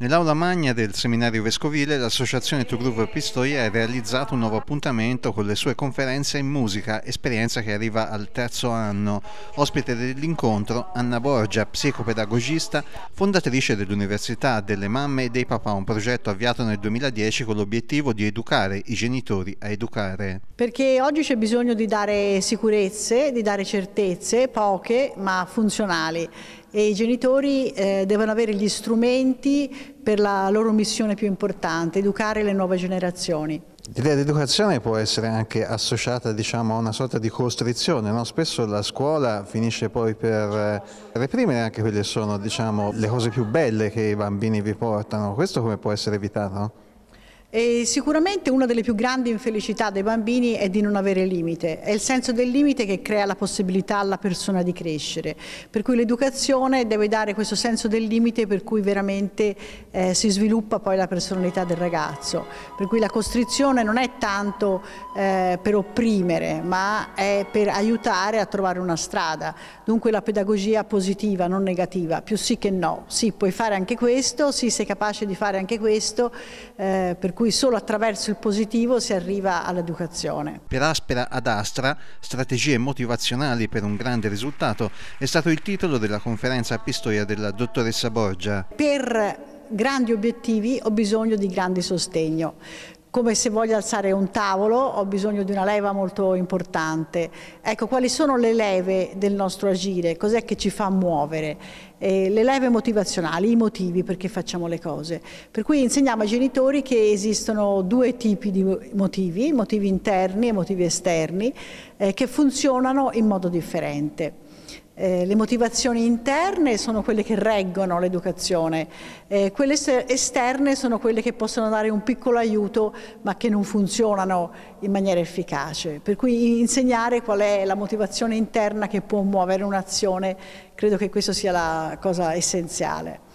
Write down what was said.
Nell'aula magna del seminario vescovile l'associazione To Groove Pistoia ha realizzato un nuovo appuntamento con le sue conferenze in musica, esperienza che arriva al terzo anno. Ospite dell'incontro Anna Borgia, psicopedagogista, fondatrice dell'Università delle Mamme e dei Papà, un progetto avviato nel 2010 con l'obiettivo di educare i genitori a educare. Perché oggi c'è bisogno di dare sicurezze, di dare certezze, poche ma funzionali e i genitori eh, devono avere gli strumenti per la loro missione più importante, educare le nuove generazioni. L'idea di educazione può essere anche associata diciamo, a una sorta di costrizione, no? spesso la scuola finisce poi per eh, reprimere anche quelle che sono diciamo, le cose più belle che i bambini vi portano, questo come può essere evitato? E sicuramente una delle più grandi infelicità dei bambini è di non avere limite, è il senso del limite che crea la possibilità alla persona di crescere, per cui l'educazione deve dare questo senso del limite per cui veramente eh, si sviluppa poi la personalità del ragazzo, per cui la costrizione non è tanto eh, per opprimere ma è per aiutare a trovare una strada, dunque la pedagogia positiva, non negativa, più sì che no, sì puoi fare anche questo, sì sei capace di fare anche questo, eh, per cui solo attraverso il positivo si arriva all'educazione. Per Aspera ad Astra, strategie motivazionali per un grande risultato, è stato il titolo della conferenza a Pistoia della dottoressa Borgia. Per grandi obiettivi ho bisogno di grande sostegno come se voglio alzare un tavolo ho bisogno di una leva molto importante. Ecco, quali sono le leve del nostro agire? Cos'è che ci fa muovere? Eh, le leve motivazionali, i motivi perché facciamo le cose. Per cui insegniamo ai genitori che esistono due tipi di motivi, motivi interni e motivi esterni, eh, che funzionano in modo differente. Eh, le motivazioni interne sono quelle che reggono l'educazione, eh, quelle esterne sono quelle che possono dare un piccolo aiuto ma che non funzionano in maniera efficace. Per cui insegnare qual è la motivazione interna che può muovere un'azione, credo che questa sia la cosa essenziale.